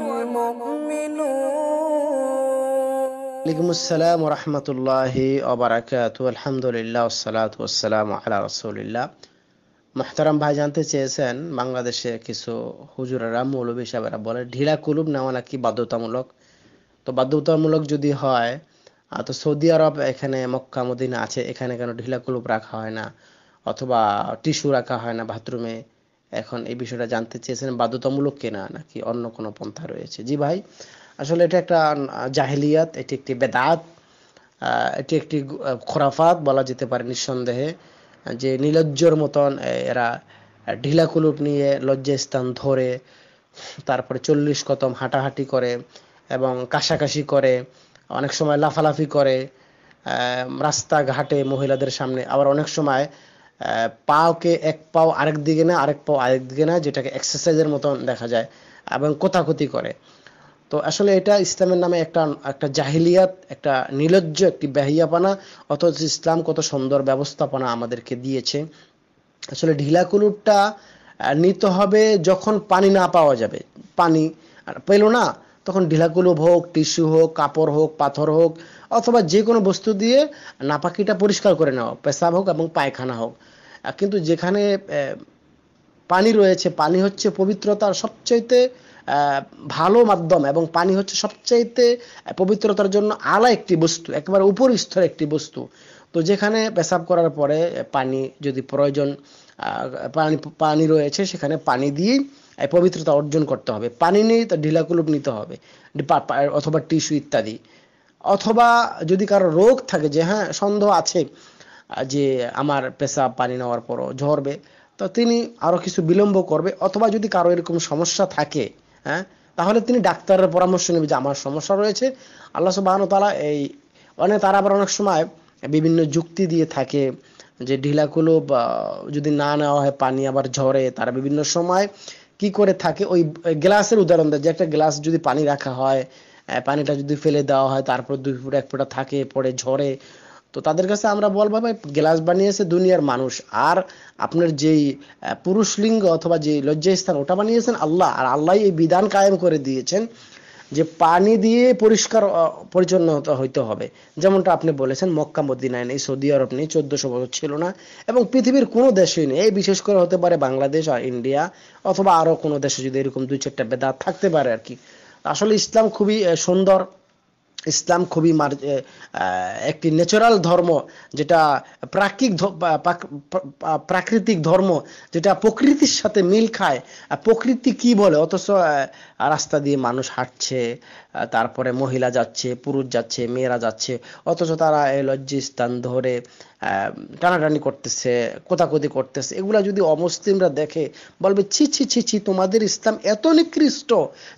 মাহতারাম ভাই জানতে চেয়েছেন বাংলাদেশে কিছু মৌলবী সাহেবেরা বলে ঢিলা কুলুব নেওয়া নাকি বাধ্যতামূলক তো বাধ্যতামূলক যদি হয় তো সৌদি আরব এখানে মক্কা মদিনা আছে এখানে কেন ঢিলা কুলুপ রাখা হয় না অথবা টিস্যু রাখা হয় না বাথরুমে এখন এই বিষয়টা জানতে চেয়েছেন বাধ্যতামূলক কেনা নাকি অন্য কোনো পন্থা রয়েছে জি ভাই আসলে এটা একটা জাহেলিয়াত এটি একটি বেদাত এটি একটি খোরাফাত বলা যেতে পারে নিঃসন্দেহে যে নিলজ্জর মতন এরা ঢিলা কুলুপ নিয়ে লজ্জা স্থান ধরে তারপরে চল্লিশ কদম হাঁটাহাঁটি করে এবং কাশাকাশি করে অনেক সময় লাফালাফি করে রাস্তাঘাটে মহিলাদের সামনে আবার অনেক সময় পাওকে এক পাও আরেক দিকে না আরেক পাও আরেক দিকে না যেটাকে এক্সারসাইজের মতন দেখা যায় এবং কোতাকুতি করে তো আসলে এটা ইসলামের নামে একটা একটা জাহিলিয়াত একটা নিলজ্জ একটি ব্যাহিয়াপানা অথচ ইসলাম কত সুন্দর ব্যবস্থাপনা আমাদেরকে দিয়েছে আসলে ঢিলাকুলুরটা নিতে হবে যখন পানি না পাওয়া যাবে পানি পেলো না তখন ঢিলাকুলুপ হোক টিস্যু হোক কাপড় হোক পাথর হোক অথবা যে কোনো বস্তু দিয়ে নাপাকিটা পরিষ্কার করে নেওয়া পেশাব হোক এবং পায়খানা হোক কিন্তু যেখানে পানি রয়েছে পানি হচ্ছে পবিত্রতার সবচাইতে ভালো মাধ্যম এবং পানি হচ্ছে সবচাইতে পবিত্রতার জন্য আলা একটি বস্তু একেবারে উপরিস্তর একটি বস্তু তো যেখানে পেশাব করার পরে পানি যদি প্রয়োজন পানি পানি রয়েছে সেখানে পানি দিয়েই পবিত্রতা অর্জন করতে হবে পানি নেই তো ঢিলাকুলুপ নিতে হবে অথবা টিস্যু ইত্যাদি অথবা যদি কারো রোগ থাকে যে হ্যাঁ সন্দেহ আছে যে আমার পেশাব পানি নেওয়ার পরও ঝরবে তো তিনি আরো কিছু বিলম্ব করবে অথবা যদি কারো এরকম সমস্যা থাকে হ্যাঁ তাহলে তিনি ডাক্তারের পরামর্শ নেবে যে আমার সমস্যা রয়েছে আল্লাহ সুবাহন তালা এই অনেক তারা আবার অনেক সময় বিভিন্ন যুক্তি দিয়ে থাকে যে ঢিলাকুলো যদি না নেওয়া হয় পানি আবার ঝরে তারা বিভিন্ন সময় কি করে থাকে ওই গ্লাসের উদাহরণ দেয় যে একটা গ্লাস যদি পানি রাখা হয় পানিটা যদি ফেলে দেওয়া হয় তারপর দুই ফুট এক ফুটা থাকে পরে ঝরে তো তাদের কাছে আমরা বলবো ভাই গ্লাস বানিয়েছে দুনিয়ার মানুষ আর আপনার যেই পুরুষ লিঙ্গ অথবা যে লজ্জাস্থান ওটা বানিয়েছেন আল্লাহ আর আল্লাহ এই বিধান কায়েম করে দিয়েছেন যে পানি দিয়ে পরিষ্কার পরিচ্ছন্ন হইতে হবে যেমনটা আপনি বলেছেন মক্কা মদিনায় নেই সৌদি আরব নেই চোদ্দশো বছর ছিল না এবং পৃথিবীর কোনো দেশেই নেই এই বিশেষ করে হতে পারে বাংলাদেশ আর ইন্ডিয়া অথবা আরও কোনো দেশে যদি এরকম দুই চারটা বেদা থাকতে পারে আর কি আসলে ইসলাম খুবই সুন্দর ইসলাম খুবই মার একটি ন্যাচারাল ধর্ম যেটা প্রাকৃতিক প্রাকৃতিক ধর্ম যেটা প্রকৃতির সাথে মিল খায় প্রকৃতি কি বলে অথচ রাস্তা দিয়ে মানুষ হাঁটছে তারপরে মহিলা যাচ্ছে পুরুষ যাচ্ছে মেয়েরা যাচ্ছে অথচ তারা এই স্থান ধরে টানাটানি করতেছে কোদাকুদি করতেছে এগুলা যদি অমুসলিমরা দেখে বলবে ছি ছি ছি ছি তোমাদের ইসলাম এত নিকৃষ্ট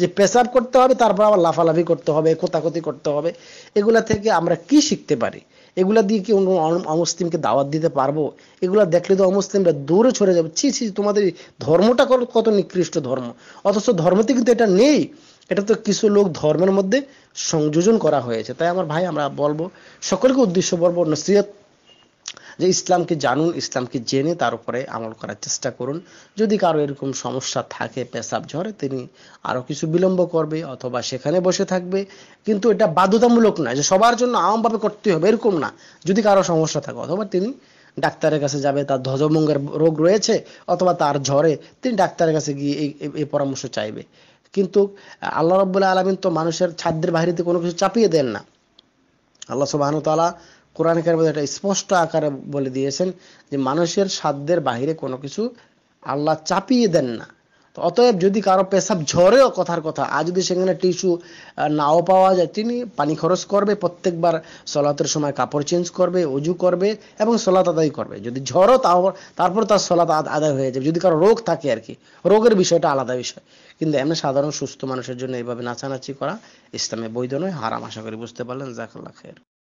যে পেশাব করতে হবে তারপর আবার লাফালাফি করতে হবে কোতাকুতি করতে হবে এগুলা থেকে আমরা কি শিখতে পারি এগুলা দিয়ে কি অন্য অমুসলিমকে দাওয়াত দিতে পারবো এগুলা দেখলে তো অমুসলিমরা দূরে সরে যাবে ছি ছি তোমাদের ধর্মটা কত নিকৃষ্ট ধর্ম অথচ ধর্মতে কিন্তু এটা নেই এটা তো কিছু লোক ধর্মের মধ্যে সংযোজন করা হয়েছে তাই আমার ভাই আমরা বলবো সকলকে উদ্দেশ্য বলবো নসিহত যে ইসলামকে জানুন ইসলামকে জেনে তার উপরে আমল করার চেষ্টা করুন যদি কারো এরকম সমস্যা থাকে পেশাব ঝরে তিনি আরও কিছু বিলম্ব করবে অথবা সেখানে বসে থাকবে কিন্তু এটা বাধ্যতামূলক না যে সবার জন্য আমভাবে করতে হবে এরকম না যদি কারো সমস্যা থাকে অথবা তিনি ডাক্তারের কাছে যাবে তার ধ্বজমঙ্গের রোগ রয়েছে অথবা তার ঝরে তিনি ডাক্তারের কাছে গিয়ে এই পরামর্শ চাইবে কিন্তু আল্লাহ রব্বুল্লাহ আলমিন তো মানুষের ছাদ্রের বাহিরিতে কোনো কিছু চাপিয়ে দেন না আল্লাহ সুবাহন তালা কোরআন কারিমে এটা স্পষ্ট আকারে বলে দিয়েছেন যে মানুষের সাধ্যের বাহিরে কোনো কিছু আল্লাহ চাপিয়ে দেন না তো অতএব যদি কারো পেশাব ঝরেও কথার কথা আর যদি সেখানে টিস্যু নাও পাওয়া যায় তিনি পানি খরচ করবে প্রত্যেকবার সলাতের সময় কাপড় চেঞ্জ করবে উজু করবে এবং সলাত আদায় করবে যদি ঝরও তাও তারপর তার সলাত আদায় হয়ে যাবে যদি কারো রোগ থাকে আর কি রোগের বিষয়টা আলাদা বিষয় কিন্তু এমনি সাধারণ সুস্থ মানুষের জন্য এইভাবে নাচানাচি করা ইসলামে বৈধ নয় হারাম আশা করি বুঝতে পারলেন জাকাল্লা খের